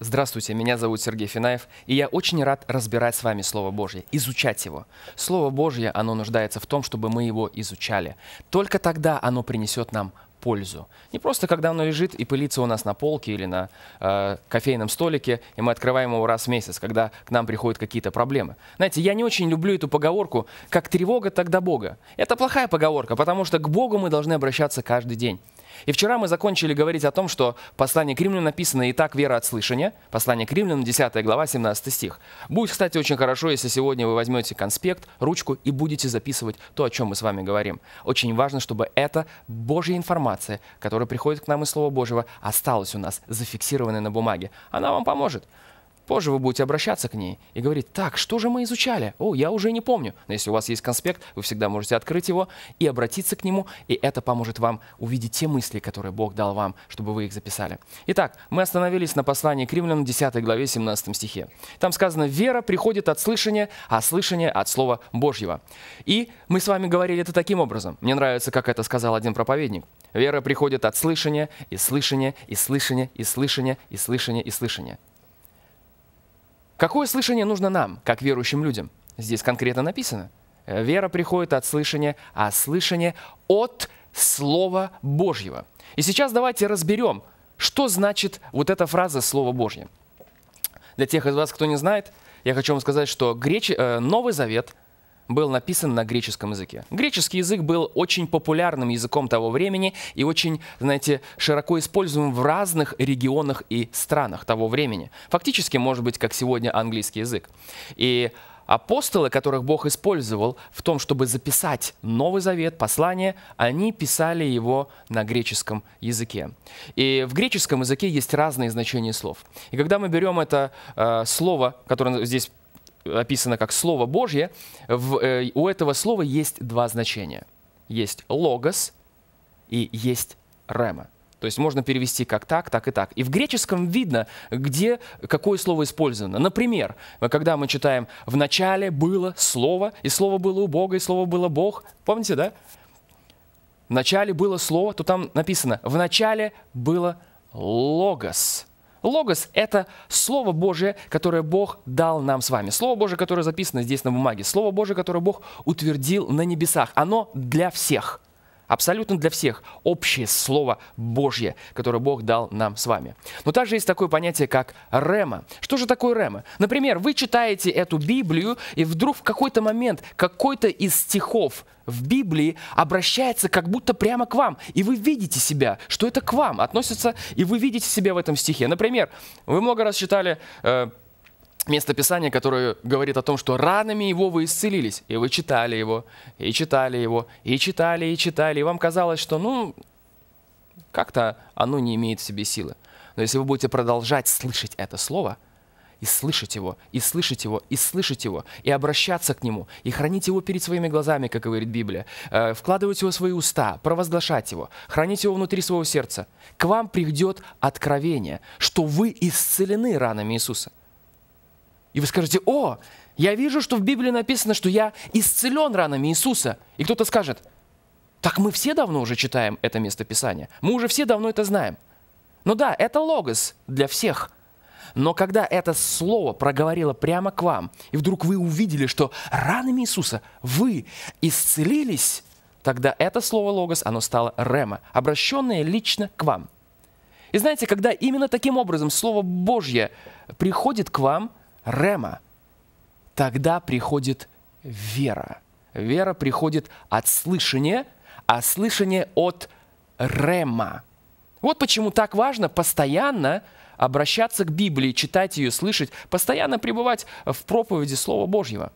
Здравствуйте, меня зовут Сергей Финаев, и я очень рад разбирать с вами Слово Божье, изучать его. Слово Божье, оно нуждается в том, чтобы мы его изучали. Только тогда оно принесет нам пользу. Не просто когда оно лежит и пылится у нас на полке или на э, кофейном столике, и мы открываем его раз в месяц, когда к нам приходят какие-то проблемы. Знаете, я не очень люблю эту поговорку «как тревога, тогда Бога». Это плохая поговорка, потому что к Богу мы должны обращаться каждый день. И вчера мы закончили говорить о том, что послание к римлянам написано «И так вера от слышания». Послание к римлянам, 10 глава, 17 стих. Будет, кстати, очень хорошо, если сегодня вы возьмете конспект, ручку и будете записывать то, о чем мы с вами говорим. Очень важно, чтобы эта Божья информация, которая приходит к нам из Слова Божьего, осталась у нас зафиксированной на бумаге. Она вам поможет. Позже вы будете обращаться к ней и говорить, так, что же мы изучали? О, я уже не помню. Но если у вас есть конспект, вы всегда можете открыть его и обратиться к нему, и это поможет вам увидеть те мысли, которые Бог дал вам, чтобы вы их записали. Итак, мы остановились на послании к римлянам 10 главе 17 стихе. Там сказано, вера приходит от слышания, а слышание от Слова Божьего. И мы с вами говорили это таким образом. Мне нравится, как это сказал один проповедник. Вера приходит от слышания, и слышания, и слышания, и слышания, и слышания, и слышания. Какое слышание нужно нам, как верующим людям? Здесь конкретно написано. Э, вера приходит от слышания, а слышание от Слова Божьего. И сейчас давайте разберем, что значит вот эта фраза «Слово Божье». Для тех из вас, кто не знает, я хочу вам сказать, что Греч... Э, Новый Завет – был написан на греческом языке. Греческий язык был очень популярным языком того времени и очень, знаете, широко используем в разных регионах и странах того времени. Фактически, может быть, как сегодня английский язык. И апостолы, которых Бог использовал в том, чтобы записать Новый Завет, послание, они писали его на греческом языке. И в греческом языке есть разные значения слов. И когда мы берем это э, слово, которое здесь описано как Слово Божье, в, э, у этого слова есть два значения. Есть логос и есть рема. То есть можно перевести как так, так и так. И в греческом видно, где какое слово использовано. Например, когда мы читаем «в начале было слово, и слово было у Бога, и слово было Бог». Помните, да? «В начале было слово», то там написано «в начале было логос». Логос – это Слово Божие, которое Бог дал нам с вами. Слово Божие, которое записано здесь на бумаге. Слово Божие, которое Бог утвердил на небесах. Оно для всех – абсолютно для всех общее Слово Божье, которое Бог дал нам с вами. Но также есть такое понятие, как рема. Что же такое рема? Например, вы читаете эту Библию, и вдруг в какой-то момент какой-то из стихов в Библии обращается как будто прямо к вам, и вы видите себя, что это к вам относится, и вы видите себя в этом стихе. Например, вы много раз читали э, место Писания, которое говорит о том, что ранами его вы исцелились, и вы читали его, и читали его, и читали, и читали, и вам казалось, что, ну, как-то оно не имеет в себе силы. Но если вы будете продолжать слышать это слово, и слышать его, и слышать его, и слышать его, и обращаться к нему, и хранить его перед своими глазами, как говорит Библия, э, вкладывать его в свои уста, провозглашать его, хранить его внутри своего сердца, к вам придет откровение, что вы исцелены ранами Иисуса – и вы скажете, о, я вижу, что в Библии написано, что я исцелен ранами Иисуса. И кто-то скажет, так мы все давно уже читаем это местописание. Мы уже все давно это знаем. Ну да, это логос для всех. Но когда это слово проговорило прямо к вам, и вдруг вы увидели, что ранами Иисуса вы исцелились, тогда это слово логос, оно стало рема, обращенное лично к вам. И знаете, когда именно таким образом Слово Божье приходит к вам, рема, тогда приходит вера. Вера приходит от слышания, а слышание от рема. Вот почему так важно постоянно обращаться к Библии, читать ее, слышать, постоянно пребывать в проповеди Слова Божьего.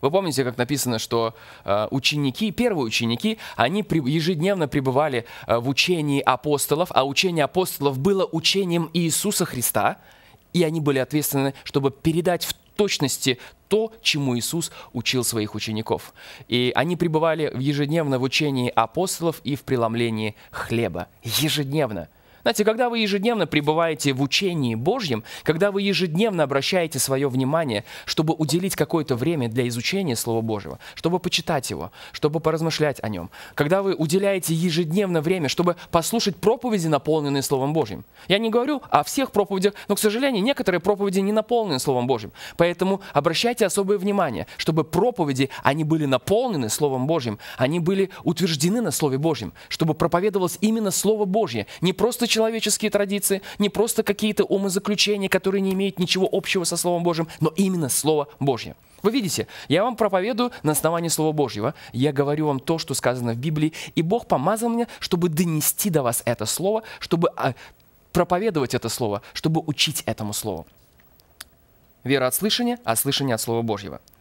Вы помните, как написано, что э, ученики, первые ученики, они ежедневно пребывали э, в учении апостолов, а учение апостолов было учением Иисуса Христа – и они были ответственны, чтобы передать в точности то, чему Иисус учил своих учеников. И они пребывали ежедневно в учении апостолов и в преломлении хлеба. Ежедневно – знаете, когда вы ежедневно пребываете в учении Божьем, когда вы ежедневно обращаете свое внимание, чтобы уделить какое-то время для изучения Слова Божьего, чтобы почитать его, чтобы поразмышлять о нем, когда вы уделяете ежедневно время, чтобы послушать проповеди, наполненные Словом Божьим. Я не говорю о всех проповедях, но, к сожалению, некоторые проповеди не наполнены Словом Божьим. Поэтому обращайте особое внимание, чтобы проповеди, они были наполнены Словом Божьим, они были утверждены на Слове Божьем, чтобы проповедовалось именно Слово Божье, не просто человеческие традиции, не просто какие-то умозаключения, которые не имеют ничего общего со Словом Божьим, но именно Слово Божье. Вы видите, я вам проповедую на основании Слова Божьего. Я говорю вам то, что сказано в Библии, и Бог помазал меня, чтобы донести до вас это Слово, чтобы а, проповедовать это Слово, чтобы учить этому Слову. Вера от слышания, а слышание от Слова Божьего –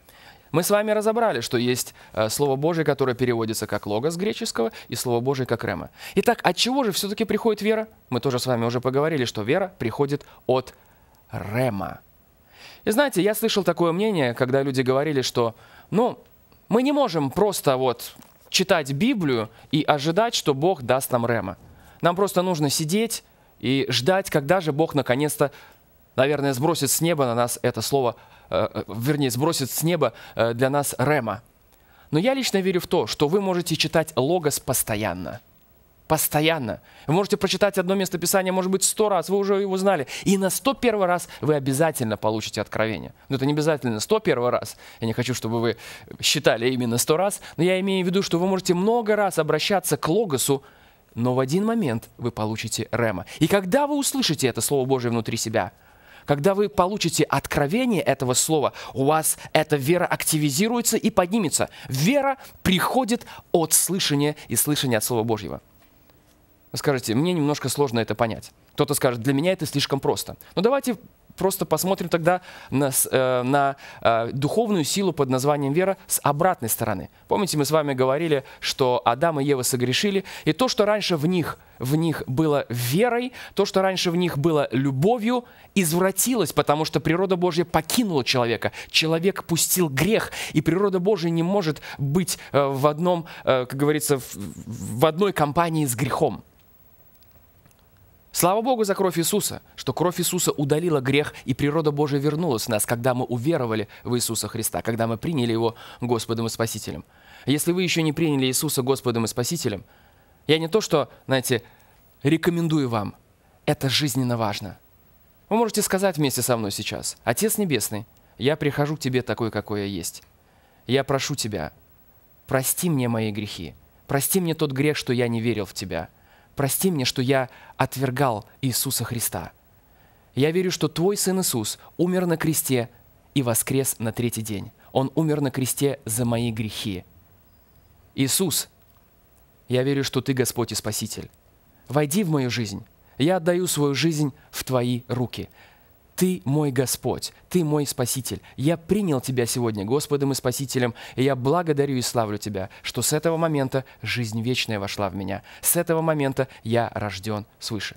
мы с вами разобрали, что есть э, Слово Божие, которое переводится как «логос» греческого, и Слово Божие как «рема». Итак, от чего же все-таки приходит вера? Мы тоже с вами уже поговорили, что вера приходит от «рема». И знаете, я слышал такое мнение, когда люди говорили, что, ну, мы не можем просто вот читать Библию и ожидать, что Бог даст нам рема. Нам просто нужно сидеть и ждать, когда же Бог наконец-то, наверное, сбросит с неба на нас это слово Э, вернее, сбросит с неба э, для нас Рема. Но я лично верю в то, что вы можете читать Логос постоянно. Постоянно. Вы можете прочитать одно место Писания, может быть, сто раз, вы уже его знали. И на сто первый раз вы обязательно получите откровение. Но это не обязательно сто первый раз. Я не хочу, чтобы вы считали именно сто раз. Но я имею в виду, что вы можете много раз обращаться к Логосу, но в один момент вы получите Рема. И когда вы услышите это Слово Божие внутри себя – когда вы получите откровение этого слова, у вас эта вера активизируется и поднимется. Вера приходит от слышания и слышания от Слова Божьего. Вы скажете, мне немножко сложно это понять. Кто-то скажет, для меня это слишком просто. Но ну, давайте просто посмотрим тогда на, э, на э, духовную силу под названием вера с обратной стороны. Помните, мы с вами говорили, что Адам и Ева согрешили, и то, что раньше в них, в них было верой, то, что раньше в них было любовью, извратилось, потому что природа Божья покинула человека. Человек пустил грех, и природа Божья не может быть э, в одном, как говорится, в одной компании с грехом. Слава Богу за кровь Иисуса, что кровь Иисуса удалила грех, и природа Божия вернулась в нас, когда мы уверовали в Иисуса Христа, когда мы приняли Его Господом и Спасителем. Если вы еще не приняли Иисуса Господом и Спасителем, я не то, что, знаете, рекомендую вам, это жизненно важно. Вы можете сказать вместе со мной сейчас, «Отец Небесный, я прихожу к Тебе такой, какой я есть. Я прошу Тебя, прости мне мои грехи, прости мне тот грех, что я не верил в Тебя» прости мне, что я отвергал Иисуса Христа. Я верю, что твой Сын Иисус умер на кресте и воскрес на третий день. Он умер на кресте за мои грехи. Иисус, я верю, что Ты Господь и Спаситель. Войди в мою жизнь. Я отдаю свою жизнь в Твои руки. Ты мой Господь, Ты мой Спаситель. Я принял Тебя сегодня Господом и Спасителем, и я благодарю и славлю Тебя, что с этого момента жизнь вечная вошла в меня. С этого момента я рожден свыше.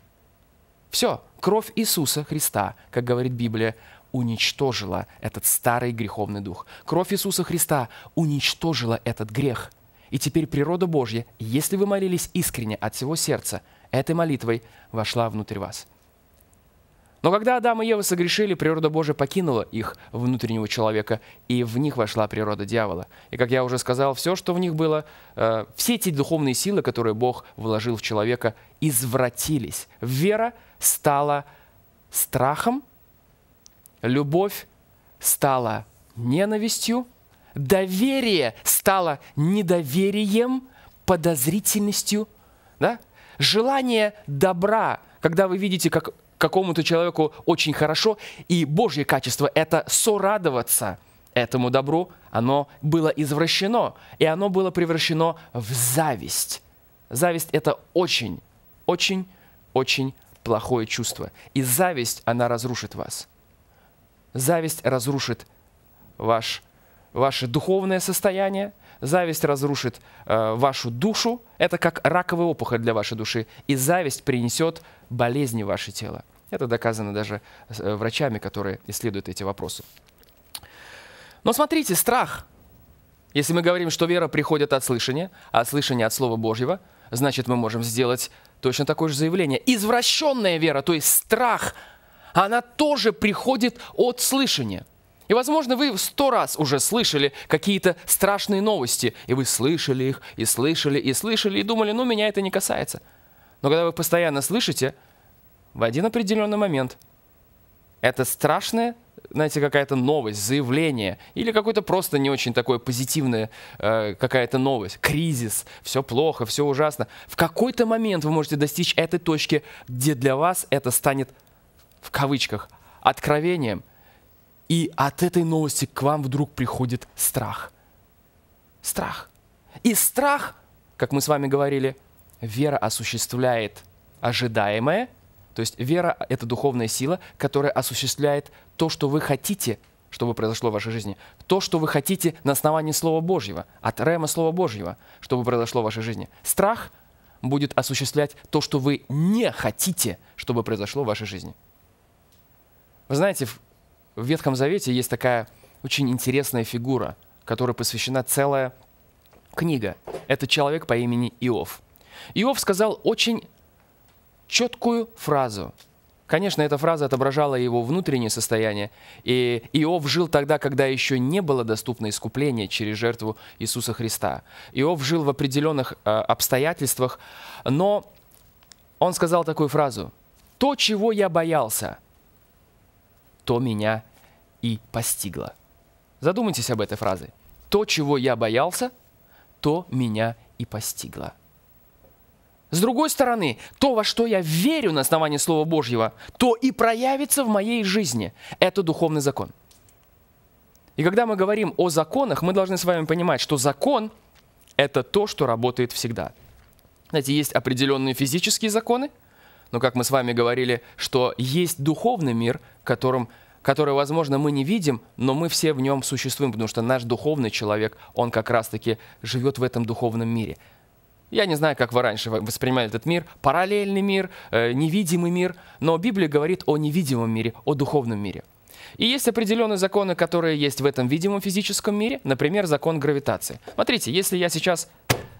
Все, кровь Иисуса Христа, как говорит Библия, уничтожила этот старый греховный дух. Кровь Иисуса Христа уничтожила этот грех. И теперь природа Божья, если вы молились искренне от всего сердца, этой молитвой вошла внутрь вас – но когда Адам и Ева согрешили, природа Божия покинула их внутреннего человека, и в них вошла природа дьявола. И, как я уже сказал, все, что в них было, э, все эти духовные силы, которые Бог вложил в человека, извратились. Вера стала страхом, любовь стала ненавистью, доверие стало недоверием, подозрительностью, да? желание добра, когда вы видите, как какому-то человеку очень хорошо, и Божье качество – это сорадоваться этому добру, оно было извращено, и оно было превращено в зависть. Зависть – это очень, очень, очень плохое чувство. И зависть, она разрушит вас. Зависть разрушит ваш, ваше духовное состояние, зависть разрушит э, вашу душу, это как раковая опухоль для вашей души, и зависть принесет болезни в ваше тело. Это доказано даже э, врачами, которые исследуют эти вопросы. Но смотрите, страх. Если мы говорим, что вера приходит от слышания, а слышание от Слова Божьего, значит, мы можем сделать точно такое же заявление. Извращенная вера, то есть страх, она тоже приходит от слышания. И, возможно, вы сто раз уже слышали какие-то страшные новости, и вы слышали их, и слышали, и слышали, и думали, ну, меня это не касается. Но когда вы постоянно слышите, в один определенный момент это страшное, знаете, какая-то новость, заявление, или какое-то просто не очень такое позитивное э, какая-то новость, кризис, все плохо, все ужасно. В какой-то момент вы можете достичь этой точки, где для вас это станет, в кавычках, откровением. И от этой новости к вам вдруг приходит страх. Страх. И страх, как мы с вами говорили, вера осуществляет ожидаемое – то есть вера — это духовная сила, которая осуществляет то, что вы хотите, чтобы произошло в вашей жизни. То, что вы хотите на основании Слова Божьего, от Рема Слова Божьего, чтобы произошло в вашей жизни. Страх будет осуществлять то, что вы не хотите, чтобы произошло в вашей жизни. Вы знаете, в Ветхом Завете есть такая очень интересная фигура, которой посвящена целая книга. Это человек по имени Иов. Иов сказал очень четкую фразу. Конечно, эта фраза отображала его внутреннее состояние, и Иов жил тогда, когда еще не было доступно искупление через жертву Иисуса Христа. Иов жил в определенных э, обстоятельствах, но он сказал такую фразу «То, чего я боялся, то меня и постигло». Задумайтесь об этой фразе. «То, чего я боялся, то меня и постигло». С другой стороны, то, во что я верю на основании Слова Божьего, то и проявится в моей жизни. Это духовный закон. И когда мы говорим о законах, мы должны с вами понимать, что закон – это то, что работает всегда. Знаете, есть определенные физические законы, но, как мы с вами говорили, что есть духовный мир, которым, который, возможно, мы не видим, но мы все в нем существуем, потому что наш духовный человек, он как раз-таки живет в этом духовном мире – я не знаю, как вы раньше воспринимали этот мир, параллельный мир, э, невидимый мир, но Библия говорит о невидимом мире, о духовном мире. И есть определенные законы, которые есть в этом видимом физическом мире, например, закон гравитации. Смотрите, если я сейчас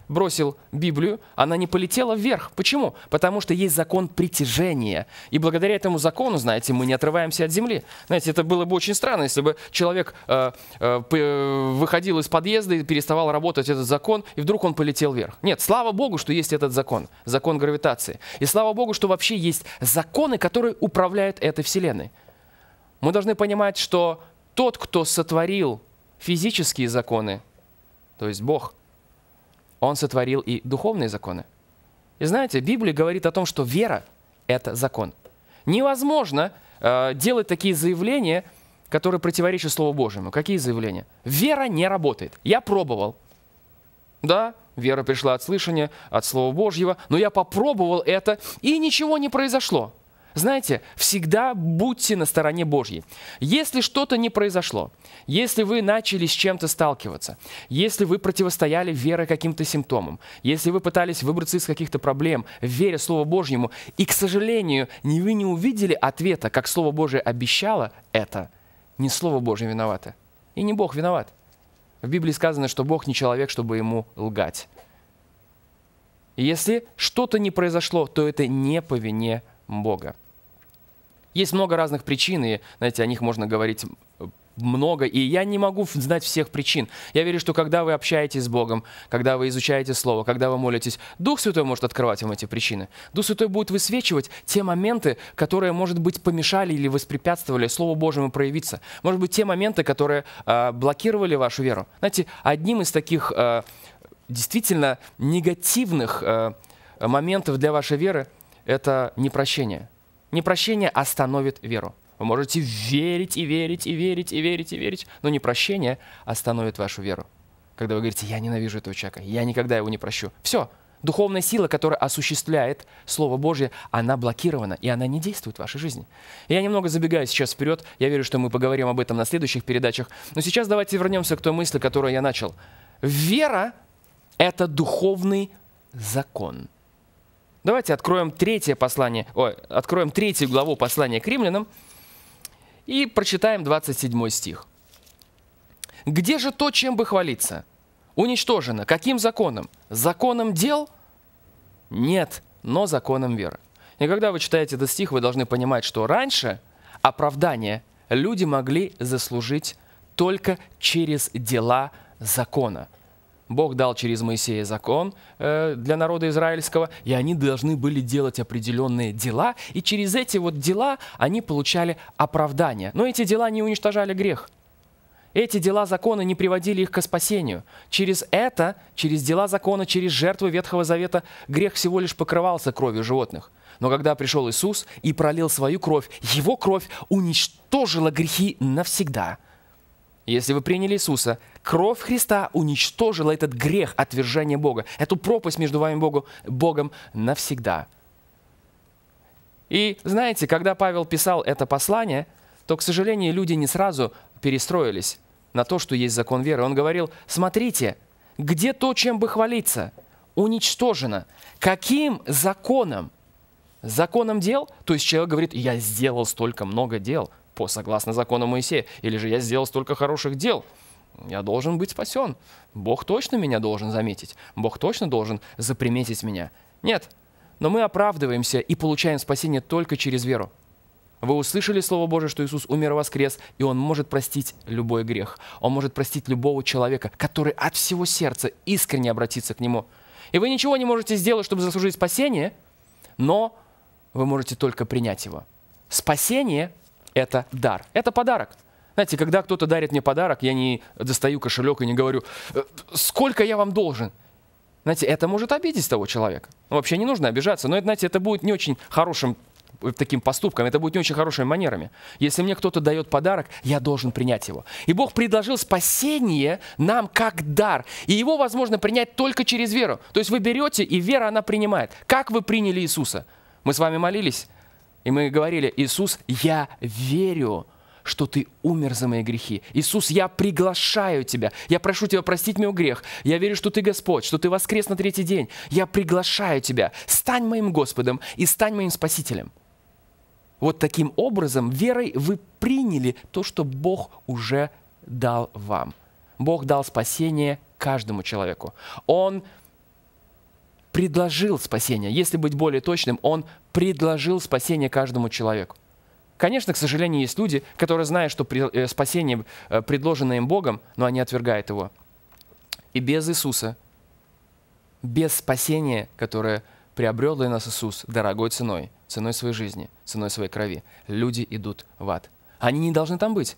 бросил Библию, она не полетела вверх. Почему? Потому что есть закон притяжения. И благодаря этому закону, знаете, мы не отрываемся от земли. Знаете, это было бы очень странно, если бы человек э, э, э, выходил из подъезда и переставал работать этот закон, и вдруг он полетел вверх. Нет, слава Богу, что есть этот закон, закон гравитации. И слава Богу, что вообще есть законы, которые управляют этой Вселенной. Мы должны понимать, что тот, кто сотворил физические законы, то есть Бог – он сотворил и духовные законы. И знаете, Библия говорит о том, что вера – это закон. Невозможно э, делать такие заявления, которые противоречат Слову Божьему. Какие заявления? Вера не работает. Я пробовал. Да, вера пришла от слышания, от Слова Божьего, но я попробовал это, и ничего не произошло. Знаете, всегда будьте на стороне Божьей. Если что-то не произошло, если вы начали с чем-то сталкиваться, если вы противостояли вере каким-то симптомам, если вы пытались выбраться из каких-то проблем, веря Слову Божьему, и, к сожалению, не вы не увидели ответа, как Слово Божье обещало это, не Слово Божье виновато, и не Бог виноват. В Библии сказано, что Бог не человек, чтобы ему лгать. И если что-то не произошло, то это не по вине Бога. Есть много разных причин, и, знаете, о них можно говорить много, и я не могу знать всех причин. Я верю, что когда вы общаетесь с Богом, когда вы изучаете Слово, когда вы молитесь, Дух Святой может открывать вам эти причины. Дух Святой будет высвечивать те моменты, которые, может быть, помешали или воспрепятствовали Слову Божьему проявиться. Может быть, те моменты, которые э, блокировали вашу веру. Знаете, одним из таких э, действительно негативных э, моментов для вашей веры – это непрощение – Непрощение а остановит веру. Вы можете верить и верить и верить и верить и верить, но непрощение а остановит вашу веру. Когда вы говорите, я ненавижу этого человека, я никогда его не прощу. Все, духовная сила, которая осуществляет Слово Божье, она блокирована, и она не действует в вашей жизни. Я немного забегаю сейчас вперед, я верю, что мы поговорим об этом на следующих передачах, но сейчас давайте вернемся к той мысли, которую я начал. Вера — это духовный закон. Давайте откроем третье послание, ой, откроем третью главу послания к римлянам и прочитаем 27 стих. «Где же то, чем бы хвалиться? Уничтожено. Каким законом? Законом дел? Нет, но законом веры». И когда вы читаете этот стих, вы должны понимать, что раньше оправдание люди могли заслужить только через дела закона – Бог дал через Моисея закон э, для народа израильского, и они должны были делать определенные дела, и через эти вот дела они получали оправдание. Но эти дела не уничтожали грех. Эти дела закона не приводили их к спасению. Через это, через дела закона, через жертвы Ветхого Завета грех всего лишь покрывался кровью животных. Но когда пришел Иисус и пролил свою кровь, его кровь уничтожила грехи навсегда – если вы приняли Иисуса, кровь Христа уничтожила этот грех отвержения Бога, эту пропасть между вами Богу, Богом навсегда. И знаете, когда Павел писал это послание, то, к сожалению, люди не сразу перестроились на то, что есть закон веры. Он говорил, смотрите, где то, чем бы хвалиться, уничтожено. Каким законом? Законом дел? То есть человек говорит, я сделал столько много дел – по согласно закону Моисея, или же я сделал столько хороших дел, я должен быть спасен. Бог точно меня должен заметить. Бог точно должен заприметить меня. Нет. Но мы оправдываемся и получаем спасение только через веру. Вы услышали Слово Божие, что Иисус умер и воскрес, и Он может простить любой грех. Он может простить любого человека, который от всего сердца искренне обратится к Нему. И вы ничего не можете сделать, чтобы заслужить спасение, но вы можете только принять его. Спасение это дар. Это подарок. Знаете, когда кто-то дарит мне подарок, я не достаю кошелек и не говорю, «Э, сколько я вам должен. Знаете, это может обидеть того человека. вообще не нужно обижаться, но, знаете, это будет не очень хорошим э, таким поступком, это будет не очень хорошими манерами. Если мне кто-то дает подарок, я должен принять его. И Бог предложил спасение нам как дар. И его возможно принять только через веру. То есть вы берете, и вера она принимает. Как вы приняли Иисуса? Мы с вами молились, и мы говорили, Иисус, я верю, что ты умер за мои грехи. Иисус, я приглашаю тебя. Я прошу тебя простить мне грех. Я верю, что ты Господь, что ты воскрес на третий день. Я приглашаю тебя. Стань моим Господом и стань моим Спасителем. Вот таким образом, верой вы приняли то, что Бог уже дал вам. Бог дал спасение каждому человеку. Он предложил спасение. Если быть более точным, он предложил спасение каждому человеку. Конечно, к сожалению, есть люди, которые знают, что э, спасение э, предложено им Богом, но они отвергают его. И без Иисуса, без спасения, которое приобрел для нас Иисус дорогой ценой, ценой своей жизни, ценой своей крови, люди идут в ад. Они не должны там быть.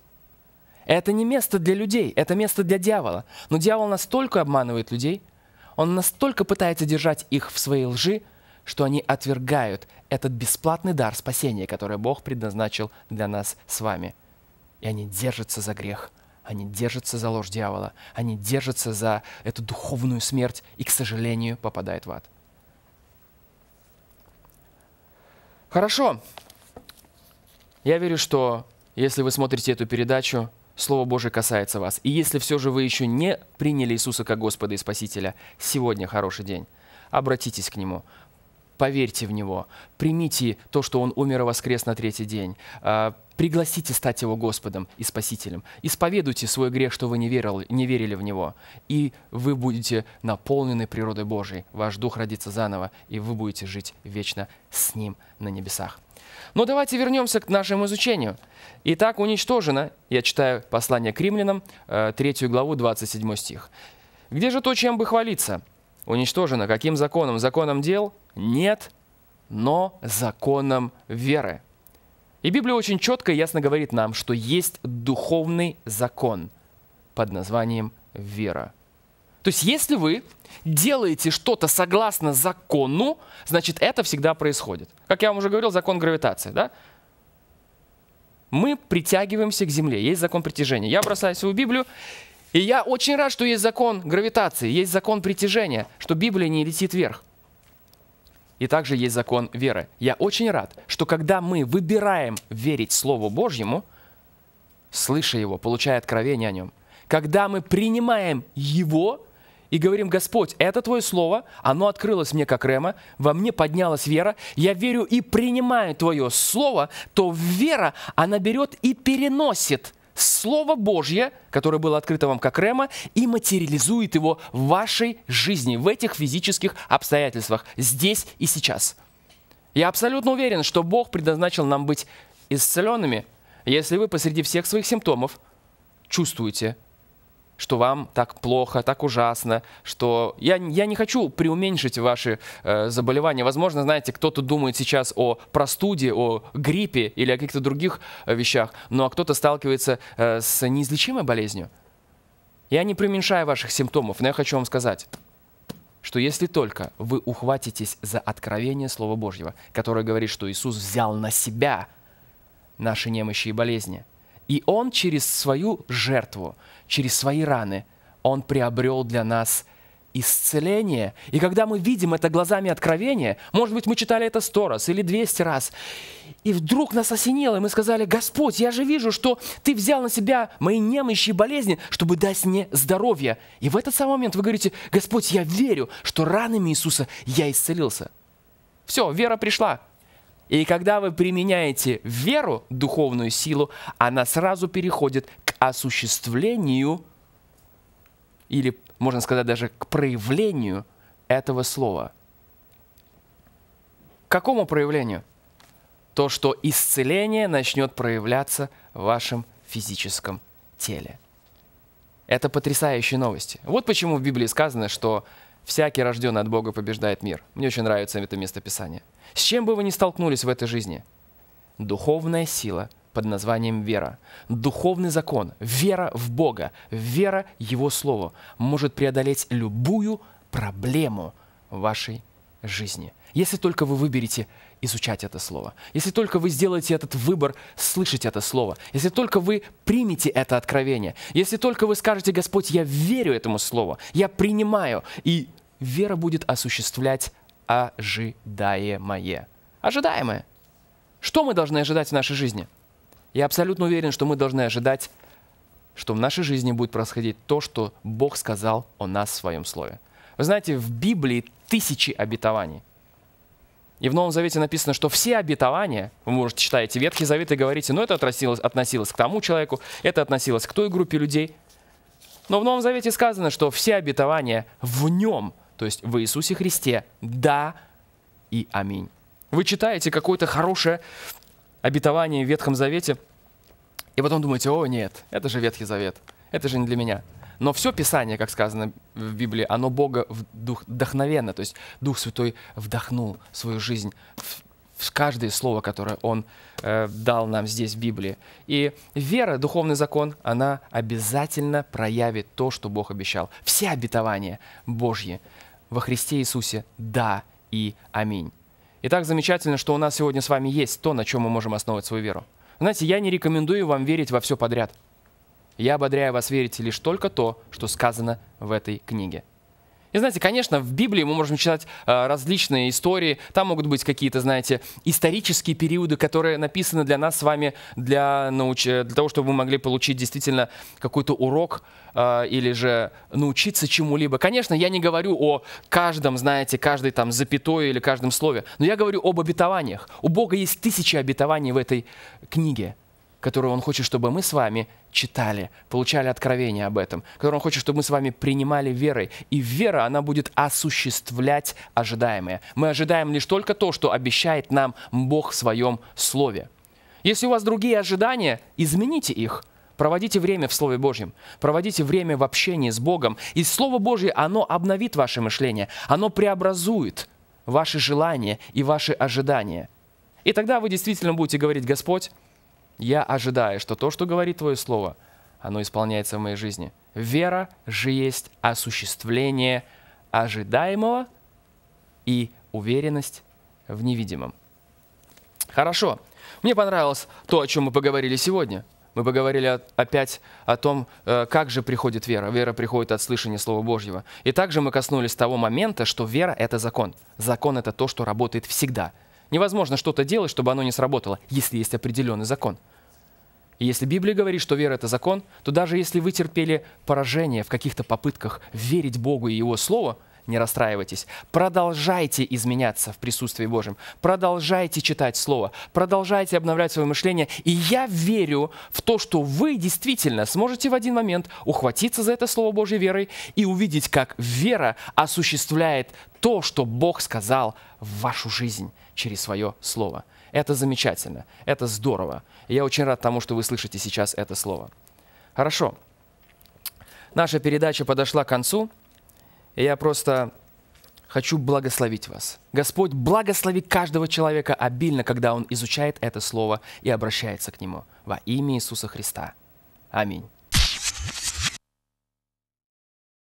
Это не место для людей, это место для дьявола. Но дьявол настолько обманывает людей – он настолько пытается держать их в своей лжи, что они отвергают этот бесплатный дар спасения, который Бог предназначил для нас с вами. И они держатся за грех, они держатся за ложь дьявола, они держатся за эту духовную смерть и, к сожалению, попадают в ад. Хорошо. Я верю, что если вы смотрите эту передачу, Слово Божие касается вас. И если все же вы еще не приняли Иисуса как Господа и Спасителя, сегодня хороший день. Обратитесь к Нему, поверьте в Него, примите то, что Он умер и воскрес на третий день, а, Пригласите стать Его Господом и Спасителем. Исповедуйте свой грех, что вы не верили, не верили в Него. И вы будете наполнены природой Божией. Ваш дух родится заново, и вы будете жить вечно с Ним на небесах. Но давайте вернемся к нашему изучению. Итак, уничтожено, я читаю послание к римлянам, 3 э, главу, 27 стих. Где же то, чем бы хвалиться? Уничтожено каким законом? Законом дел? Нет, но законом веры. И Библия очень четко и ясно говорит нам, что есть духовный закон под названием вера. То есть если вы делаете что-то согласно закону, значит это всегда происходит. Как я вам уже говорил, закон гравитации. Да? Мы притягиваемся к Земле. Есть закон притяжения. Я бросаю свою Библию, и я очень рад, что есть закон гравитации, есть закон притяжения, что Библия не летит вверх и также есть закон веры. Я очень рад, что когда мы выбираем верить Слову Божьему, слыша Его, получая откровение о Нем, когда мы принимаем Его и говорим, Господь, это Твое Слово, оно открылось мне как рема, во мне поднялась вера, я верю и принимаю Твое Слово, то вера, она берет и переносит Слово Божье, которое было открыто вам как рема, и материализует его в вашей жизни, в этих физических обстоятельствах, здесь и сейчас. Я абсолютно уверен, что Бог предназначил нам быть исцеленными, если вы посреди всех своих симптомов чувствуете что вам так плохо, так ужасно, что я, я не хочу преуменьшить ваши э, заболевания. Возможно, знаете, кто-то думает сейчас о простуде, о гриппе или о каких-то других э, вещах, ну а кто-то сталкивается э, с неизлечимой болезнью. Я не преуменьшаю ваших симптомов, но я хочу вам сказать, что если только вы ухватитесь за откровение Слова Божьего, которое говорит, что Иисус взял на себя наши немощи и болезни, и Он через свою жертву – через свои раны Он приобрел для нас исцеление. И когда мы видим это глазами откровения, может быть, мы читали это сто раз или двести раз, и вдруг нас осенило, и мы сказали, Господь, я же вижу, что Ты взял на себя мои немощи и болезни, чтобы дать мне здоровье. И в этот самый момент вы говорите, Господь, я верю, что ранами Иисуса я исцелился. Все, вера пришла. И когда вы применяете веру, духовную силу, она сразу переходит осуществлению или, можно сказать, даже к проявлению этого слова. К какому проявлению? То, что исцеление начнет проявляться в вашем физическом теле. Это потрясающие новости. Вот почему в Библии сказано, что всякий рожденный от Бога побеждает мир. Мне очень нравится это местописание. С чем бы вы ни столкнулись в этой жизни, духовная сила – под названием вера. Духовный закон, вера в Бога, вера Его Слову может преодолеть любую проблему вашей жизни. Если только вы выберете изучать это слово, если только вы сделаете этот выбор слышать это слово, если только вы примете это откровение, если только вы скажете, Господь, я верю этому слову, я принимаю, и вера будет осуществлять ожидаемое. Ожидаемое. Что мы должны ожидать в нашей жизни? Я абсолютно уверен, что мы должны ожидать, что в нашей жизни будет происходить то, что Бог сказал о нас в своем слове. Вы знаете, в Библии тысячи обетований. И в Новом Завете написано, что все обетования, вы, можете читаете Ветхий Завет и говорите, ну, это относилось, относилось к тому человеку, это относилось к той группе людей. Но в Новом Завете сказано, что все обетования в Нем, то есть в Иисусе Христе, да и аминь. Вы читаете какое-то хорошее обетование в Ветхом Завете, и потом думаете, о нет, это же Ветхий Завет, это же не для меня. Но все Писание, как сказано в Библии, оно Бога вдохновенно, то есть Дух Святой вдохнул свою жизнь в в каждое слово, которое Он э, дал нам здесь в Библии. И вера, духовный закон, она обязательно проявит то, что Бог обещал. Все обетования Божьи во Христе Иисусе «да» и «аминь». И так замечательно, что у нас сегодня с вами есть то, на чем мы можем основывать свою веру. Знаете, я не рекомендую вам верить во все подряд. Я ободряю вас верить лишь только то, что сказано в этой книге. И знаете, конечно, в Библии мы можем читать э, различные истории. Там могут быть какие-то, знаете, исторические периоды, которые написаны для нас с вами, для, науч... Э, для того, чтобы мы могли получить действительно какой-то урок э, или же научиться чему-либо. Конечно, я не говорю о каждом, знаете, каждой там запятой или каждом слове, но я говорю об обетованиях. У Бога есть тысячи обетований в этой книге которую Он хочет, чтобы мы с вами читали, получали откровение об этом, которую Он хочет, чтобы мы с вами принимали верой. И вера, она будет осуществлять ожидаемое. Мы ожидаем лишь только то, что обещает нам Бог в Своем Слове. Если у вас другие ожидания, измените их – Проводите время в Слове Божьем, проводите время в общении с Богом, и Слово Божье, оно обновит ваше мышление, оно преобразует ваши желания и ваши ожидания. И тогда вы действительно будете говорить, Господь, я ожидаю, что то, что говорит Твое Слово, оно исполняется в моей жизни. Вера же есть осуществление ожидаемого и уверенность в невидимом. Хорошо. Мне понравилось то, о чем мы поговорили сегодня. Мы поговорили опять о том, э, как же приходит вера. Вера приходит от слышания Слова Божьего. И также мы коснулись того момента, что вера — это закон. Закон — это то, что работает всегда — Невозможно что-то делать, чтобы оно не сработало, если есть определенный закон. И если Библия говорит, что вера – это закон, то даже если вы терпели поражение в каких-то попытках верить Богу и Его Слову, не расстраивайтесь. Продолжайте изменяться в присутствии Божьем. Продолжайте читать Слово. Продолжайте обновлять свое мышление. И я верю в то, что вы действительно сможете в один момент ухватиться за это Слово Божьей верой и увидеть, как вера осуществляет то, что Бог сказал в вашу жизнь через свое Слово. Это замечательно, это здорово. Я очень рад тому, что вы слышите сейчас это слово. Хорошо. Наша передача подошла к концу. И я просто хочу благословить вас. Господь благослови каждого человека обильно, когда он изучает это слово и обращается к нему. Во имя Иисуса Христа. Аминь.